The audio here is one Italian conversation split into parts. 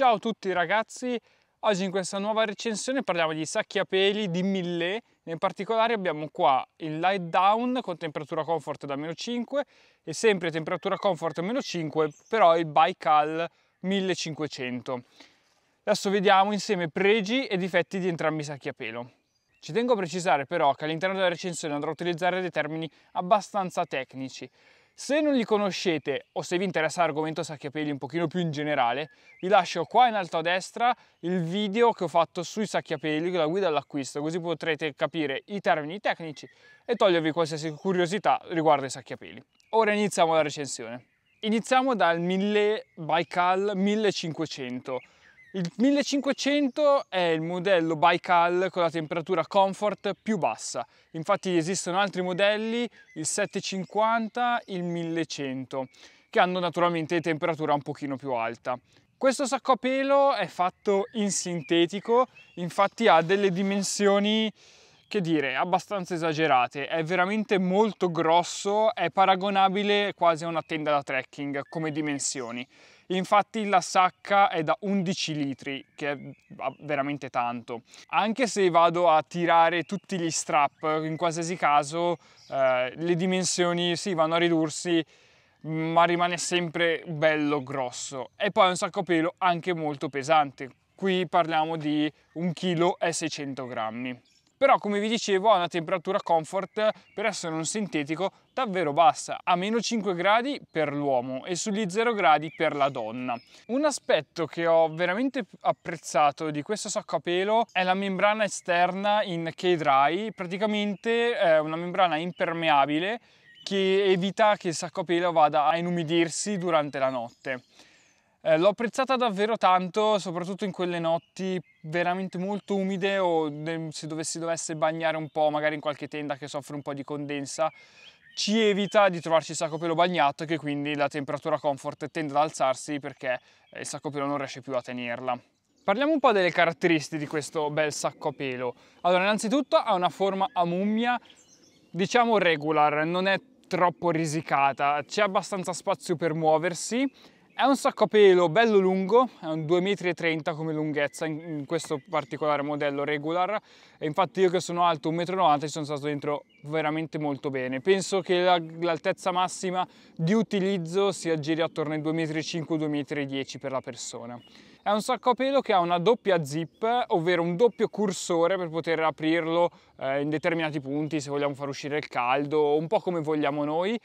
Ciao a tutti ragazzi, oggi in questa nuova recensione parliamo di sacchi a peli di 1000, nel particolare abbiamo qua il light down con temperatura comfort da meno 5 e sempre temperatura comfort meno 5 però il Baikal 1500. Adesso vediamo insieme pregi e difetti di entrambi i sacchi a pelo. Ci tengo a precisare però che all'interno della recensione andrò a utilizzare dei termini abbastanza tecnici se non li conoscete o se vi interessa l'argomento sacchiapelli un pochino più in generale, vi lascio qua in alto a destra il video che ho fatto sui sacchiapelli, la guida all'acquisto, così potrete capire i termini tecnici e togliervi qualsiasi curiosità riguardo ai sacchiapelli. Ora iniziamo la recensione. Iniziamo dal 1000 Baikal 1500 il 1500 è il modello Baikal con la temperatura comfort più bassa, infatti esistono altri modelli, il 750, il 1100, che hanno naturalmente temperatura un pochino più alta. Questo sacco a pelo è fatto in sintetico, infatti ha delle dimensioni che dire, abbastanza esagerate, è veramente molto grosso, è paragonabile quasi a una tenda da trekking come dimensioni. Infatti la sacca è da 11 litri, che è veramente tanto. Anche se vado a tirare tutti gli strap, in qualsiasi caso eh, le dimensioni sì, vanno a ridursi ma rimane sempre bello grosso e poi è un sacco a pelo anche molto pesante qui parliamo di 1 kg e 600 grammi però come vi dicevo ha una temperatura comfort per essere un sintetico davvero bassa, a meno 5 gradi per l'uomo e sugli 0 gradi per la donna. Un aspetto che ho veramente apprezzato di questo sacco a pelo è la membrana esterna in K-Dry, praticamente è una membrana impermeabile che evita che il sacco a pelo vada a inumidirsi durante la notte. Eh, l'ho apprezzata davvero tanto, soprattutto in quelle notti veramente molto umide o se dovessi dovesse bagnare un po', magari in qualche tenda che soffre un po' di condensa, ci evita di trovarci il sacco pelo bagnato e che quindi la temperatura comfort tende ad alzarsi perché il sacco pelo non riesce più a tenerla. Parliamo un po' delle caratteristiche di questo bel sacco pelo. Allora, innanzitutto ha una forma a mummia, diciamo regular, non è troppo risicata, c'è abbastanza spazio per muoversi è un sacco a pelo bello lungo, è un 2,30 m come lunghezza in questo particolare modello regular e infatti io che sono alto 1,90 m ci sono stato dentro veramente molto bene. Penso che l'altezza massima di utilizzo si aggiri attorno ai 2,5 2,05-2,10 m per la persona. È un sacco a pelo che ha una doppia zip, ovvero un doppio cursore per poter aprirlo eh, in determinati punti se vogliamo far uscire il caldo, un po' come vogliamo noi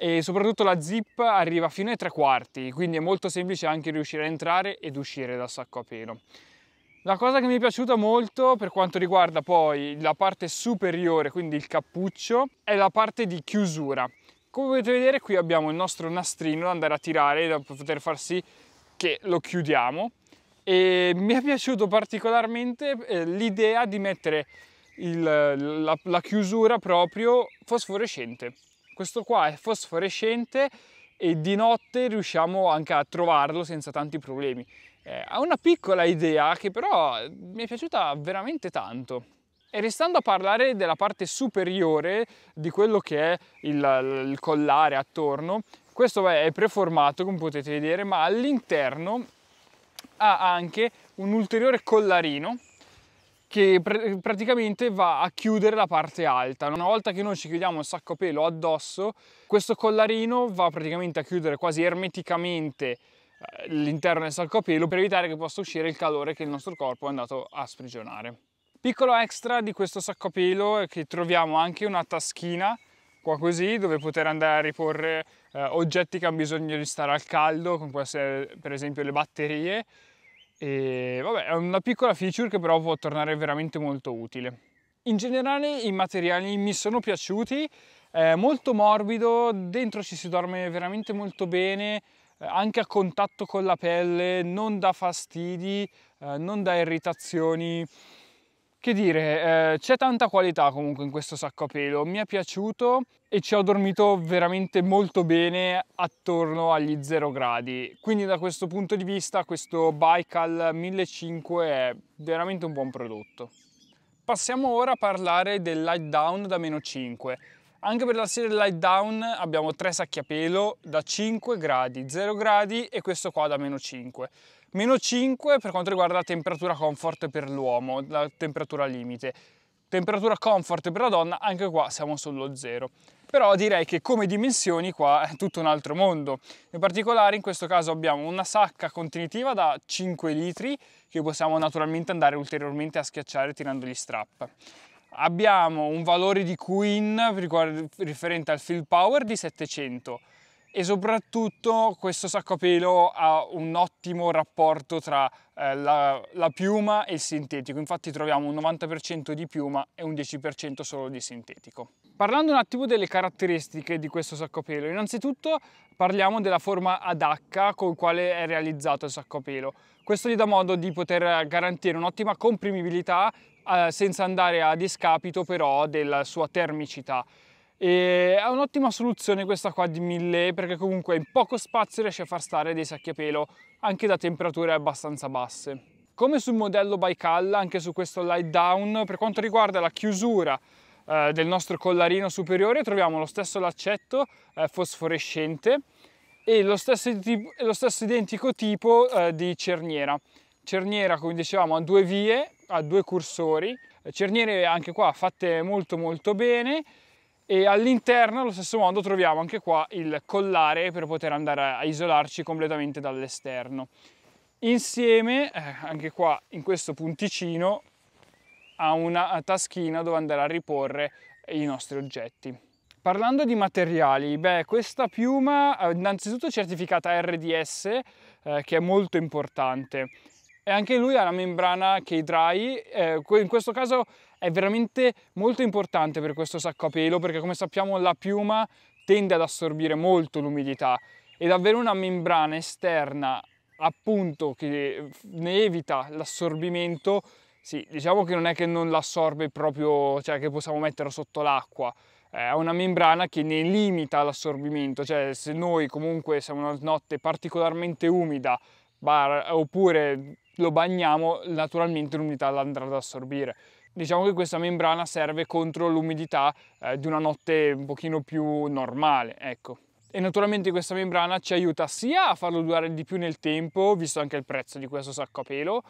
e soprattutto la zip arriva fino ai tre quarti, quindi è molto semplice anche riuscire a entrare ed uscire dal sacco a pelo. La cosa che mi è piaciuta molto per quanto riguarda poi la parte superiore, quindi il cappuccio, è la parte di chiusura. Come potete vedere qui abbiamo il nostro nastrino da andare a tirare, da poter far sì che lo chiudiamo e mi è piaciuto particolarmente eh, l'idea di mettere il, la, la chiusura proprio fosforescente. Questo qua è fosforescente e di notte riusciamo anche a trovarlo senza tanti problemi. Eh, ha una piccola idea che però mi è piaciuta veramente tanto. E restando a parlare della parte superiore di quello che è il, il collare attorno, questo è preformato come potete vedere, ma all'interno ha anche un ulteriore collarino che pr praticamente va a chiudere la parte alta. Una volta che noi ci chiudiamo il sacco pelo addosso, questo collarino va praticamente a chiudere quasi ermeticamente eh, l'interno del sacco pelo per evitare che possa uscire il calore che il nostro corpo è andato a sprigionare. Piccolo extra di questo sacco pelo è che troviamo anche una taschina qua così dove poter andare a riporre eh, oggetti che hanno bisogno di stare al caldo, come può essere per esempio le batterie e vabbè, è una piccola feature che però può tornare veramente molto utile. In generale i materiali mi sono piaciuti, è molto morbido, dentro ci si dorme veramente molto bene, eh, anche a contatto con la pelle, non dà fastidi, eh, non dà irritazioni. Che dire, eh, c'è tanta qualità comunque in questo sacco a pelo, mi è piaciuto e ci ho dormito veramente molto bene attorno agli 0 gradi, quindi da questo punto di vista questo Baikal 1500 è veramente un buon prodotto. Passiamo ora a parlare del light down da meno 5. Anche per la serie light down abbiamo tre sacchi a pelo da 5 gradi, 0 gradi e questo qua da meno 5 meno 5 per quanto riguarda la temperatura comfort per l'uomo, la temperatura limite. Temperatura comfort per la donna, anche qua siamo sullo zero. Però direi che come dimensioni qua è tutto un altro mondo. In particolare in questo caso abbiamo una sacca contenitiva da 5 litri che possiamo naturalmente andare ulteriormente a schiacciare tirando gli strap abbiamo un valore di Queen riferente al field power di 700 e soprattutto questo sacco a pelo ha un ottimo rapporto tra eh, la, la, piuma e il sintetico, infatti troviamo un 90% di piuma e un 10% solo di sintetico. Parlando un attimo delle caratteristiche di questo sacco a pelo, innanzitutto parliamo della forma ad H con il quale è realizzato il sacco a pelo. Questo gli dà modo di poter garantire un'ottima comprimibilità eh, senza andare a discapito però della sua termicità. E è un'ottima soluzione questa qua di 1000 perché comunque in poco spazio riesce a far stare dei sacchi a pelo anche da temperature abbastanza basse. Come sul modello Baikal, anche su questo light down, per quanto riguarda la chiusura eh, del nostro collarino superiore troviamo lo stesso laccetto eh, fosforescente e lo stesso, lo stesso identico tipo eh, di cerniera. Cerniera, come dicevamo, a due vie, a due cursori. Cerniere anche qua fatte molto molto bene e all'interno allo stesso modo troviamo anche qua il collare per poter andare a isolarci completamente dall'esterno insieme eh, anche qua in questo punticino a una taschina dove andare a riporre i nostri oggetti Parlando di materiali, beh, questa piuma eh, innanzitutto certificata RDS eh, che è molto importante e anche lui ha la membrana che dry, eh, in questo caso è veramente molto importante per questo sacco a pelo perché come sappiamo la piuma tende ad assorbire molto l'umidità ed avere una membrana esterna appunto che eh, ne evita l'assorbimento sì, diciamo che non è che non l'assorbe proprio, cioè che possiamo metterlo sotto l'acqua, è eh, una membrana che ne limita l'assorbimento, cioè se noi comunque siamo una notte particolarmente umida bar, oppure lo bagniamo naturalmente l'umidità l'andrà ad assorbire. Diciamo che questa membrana serve contro l'umidità eh, di una notte un pochino più normale, ecco. E naturalmente questa membrana ci aiuta sia a farlo durare di più nel tempo, visto anche il prezzo di questo sacco a pelo,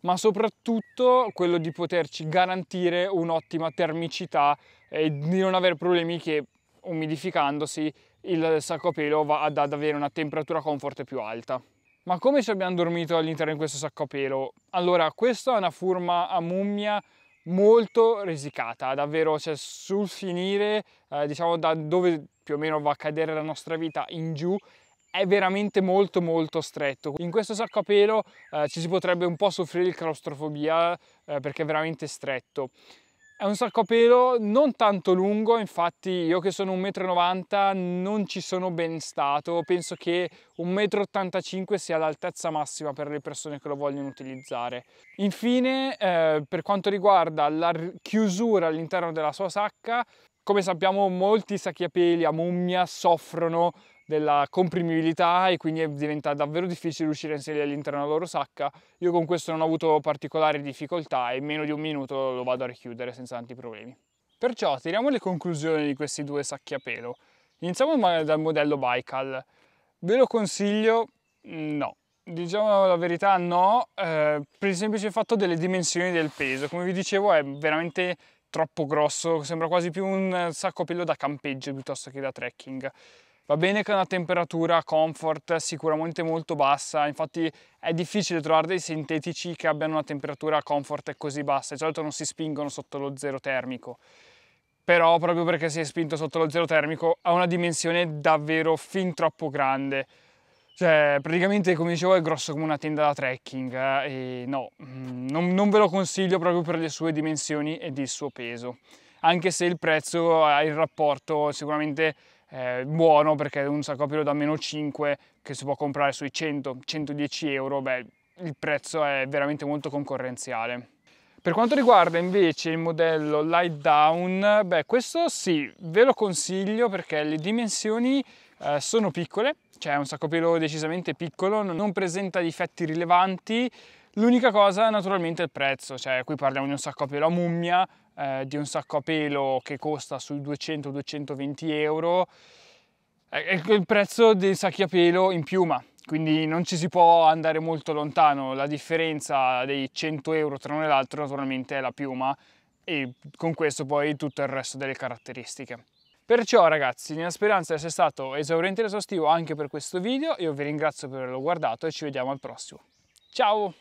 ma soprattutto quello di poterci garantire un'ottima termicità e di non avere problemi che umidificandosi il sacco a pelo va ad avere una temperatura comfort più alta. Ma come ci abbiamo dormito all'interno di questo sacco a pelo? Allora, questa è una forma a mummia molto risicata, davvero, cioè sul finire, eh, diciamo da dove più o meno va a cadere la nostra vita in giù, è veramente molto molto stretto. In questo sacco a pelo eh, ci si potrebbe un po' soffrire di claustrofobia eh, perché è veramente stretto. È un sacco a pelo non tanto lungo, infatti io che sono 1,90 m non ci sono ben stato, penso che 1,85 m sia l'altezza massima per le persone che lo vogliono utilizzare. Infine, eh, per quanto riguarda la chiusura all'interno della sua sacca, come sappiamo molti sacchi a peli a mummia soffrono della comprimibilità e quindi diventa davvero difficile riuscire a inserire all'interno della loro sacca. Io con questo non ho avuto particolari difficoltà e in meno di un minuto lo vado a richiudere senza tanti problemi. Perciò tiriamo le conclusioni di questi due sacchi a pelo. Iniziamo dal modello Baikal. Ve lo consiglio? Mm, no. Diciamo la verità, no, eh, per il semplice fatto delle dimensioni del peso. Come vi dicevo, è veramente troppo grosso, sembra quasi più un sacco a pelo da campeggio piuttosto che da trekking. Va bene che è una temperatura comfort sicuramente molto bassa, infatti è difficile trovare dei sintetici che abbiano una temperatura comfort così bassa, di solito non si spingono sotto lo zero termico però proprio perché si è spinto sotto lo zero termico ha una dimensione davvero fin troppo grande. Cioè, praticamente, come dicevo, è grosso come una tenda da trekking eh, e no, mm, non, non, ve lo consiglio proprio per le sue dimensioni ed il suo peso. Anche se il prezzo, ha il rapporto sicuramente eh, buono perché un sarcofilo da meno 5 che si può comprare sui 100-110 euro, beh, il prezzo è veramente molto concorrenziale. Per quanto riguarda invece il modello Light Down, beh questo sì, ve lo consiglio perché le dimensioni eh, sono piccole, cioè è un sacco pelo decisamente piccolo, non presenta difetti rilevanti, L'unica cosa naturalmente è il prezzo, cioè qui parliamo di un sacco a pelo a mummia, eh, di un sacco a pelo che costa sui 200-220 euro, è il prezzo dei sacchi a pelo in piuma, quindi non ci si può andare molto lontano, la differenza dei 100 euro tra uno e l'altro naturalmente è la piuma e con questo poi tutto il resto delle caratteristiche. Perciò ragazzi, nella speranza di essere stato esauriente ed esaustivo anche per questo video, io vi ringrazio per averlo guardato e ci vediamo al prossimo. Ciao!